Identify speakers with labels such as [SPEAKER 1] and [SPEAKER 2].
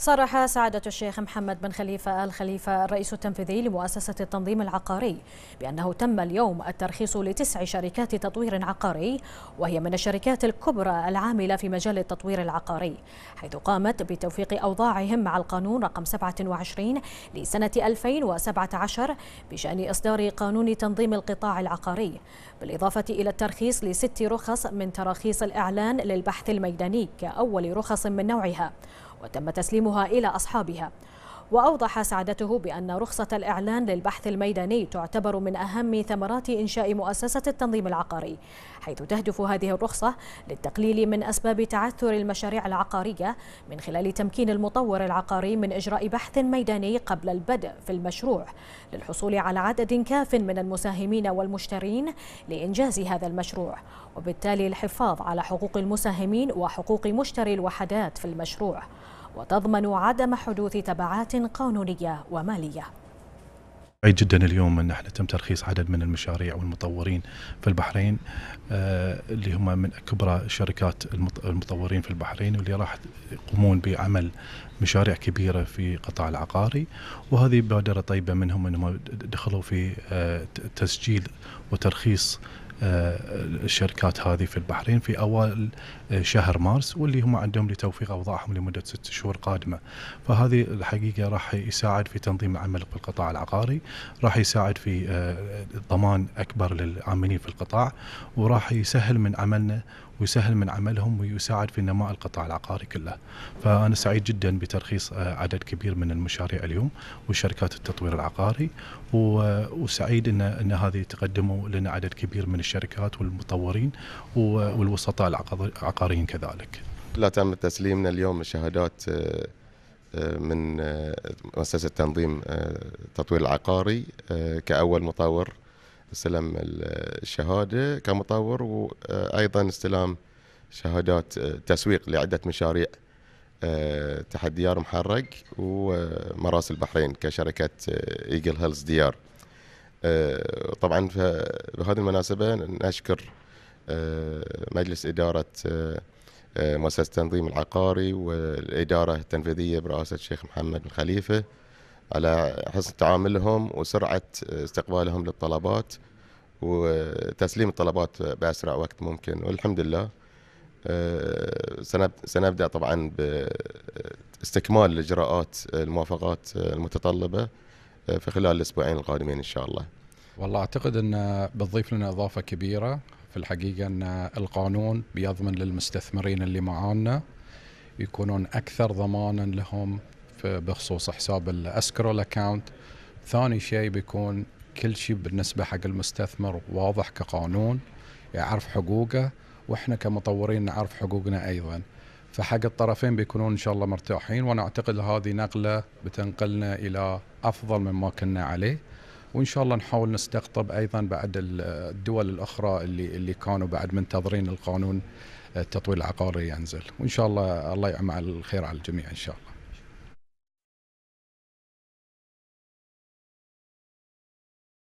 [SPEAKER 1] صرح سعادة الشيخ محمد بن خليفة آل خليفة الرئيس التنفيذي لمؤسسة التنظيم العقاري بأنه تم اليوم الترخيص لتسع شركات تطوير عقاري وهي من الشركات الكبرى العاملة في مجال التطوير العقاري حيث قامت بتوفيق أوضاعهم مع القانون رقم 27 لسنة 2017 بشأن إصدار قانون تنظيم القطاع العقاري بالإضافة إلى الترخيص لست رخص من تراخيص الإعلان للبحث الميداني كأول رخص من نوعها وتم تسليمها إلى أصحابها وأوضح سعادته بأن رخصة الإعلان للبحث الميداني تعتبر من أهم ثمرات إنشاء مؤسسة التنظيم العقاري حيث تهدف هذه الرخصة للتقليل من أسباب تعثر المشاريع العقارية من خلال تمكين المطور العقاري من إجراء بحث ميداني قبل البدء في المشروع للحصول على عدد كاف من المساهمين والمشترين لإنجاز هذا المشروع وبالتالي الحفاظ على حقوق المساهمين وحقوق مشتري الوحدات في المشروع وتضمن عدم حدوث تبعات قانونية ومالية
[SPEAKER 2] سعيد جدا اليوم ان احنا تم ترخيص عدد من المشاريع والمطورين في البحرين آه، اللي هم من كبرى شركات المطورين في البحرين واللي راح يقومون بعمل مشاريع كبيره في قطاع العقاري وهذه بادره طيبه منهم انهم دخلوا في آه، تسجيل وترخيص آه، الشركات هذه في البحرين في أوائل آه، شهر مارس واللي هم عندهم لتوفيق أوضاعهم لمدة ست شهور قادمة فهذه الحقيقة راح يساعد في تنظيم العمل في القطاع العقاري راح يساعد في آه، ضمان أكبر للعاملين في القطاع وراح يسهل من عملنا ويسهل من عملهم ويساعد في نماء القطاع العقاري كله فأنا سعيد جدا بترخيص آه، عدد كبير من المشاريع اليوم وشركات التطوير العقاري وسعيد أن, أن هذه تقدموا لنا عدد كبير من الشركات والمطورين والوسطاء العقاريين كذلك
[SPEAKER 3] لا تم تسليمنا اليوم شهادات آه، آه، من مؤسسة تنظيم التطوير العقاري كأول مطور استلم الشهاده كمطور وايضا استلام شهادات آه، تسويق لعده مشاريع آه، ديار محرق ومراسل البحرين كشركه ايجل هيلز ديار طبعا بهذه المناسبه نشكر آه، مجلس اداره مؤسسه التنظيم العقاري والاداره التنفيذيه برئاسه الشيخ محمد الخليفه على حسن تعاملهم وسرعه استقبالهم للطلبات وتسليم الطلبات باسرع وقت ممكن والحمد لله آه، سنبدا طبعا باستكمال الاجراءات الموافقات المتطلبه آه، في خلال الاسبوعين القادمين ان شاء الله.
[SPEAKER 4] والله اعتقد ان بتضيف لنا اضافه كبيره في الحقيقه ان القانون بيضمن للمستثمرين اللي معانا يكونون اكثر ضمانا لهم بخصوص حساب الاسكرول اكاونت ثاني شيء بيكون كل شيء بالنسبه حق المستثمر واضح كقانون يعرف حقوقه واحنا كمطورين نعرف حقوقنا ايضا فحق الطرفين بيكونون ان شاء الله مرتاحين وانا اعتقد هذه نقله بتنقلنا الى افضل مما كنا عليه وان شاء الله نحاول نستقطب ايضا بعد الدول الاخرى اللي اللي كانوا بعد منتظرين القانون
[SPEAKER 1] التطوير العقاري ينزل وان شاء الله الله يعمل الخير على الجميع ان شاء الله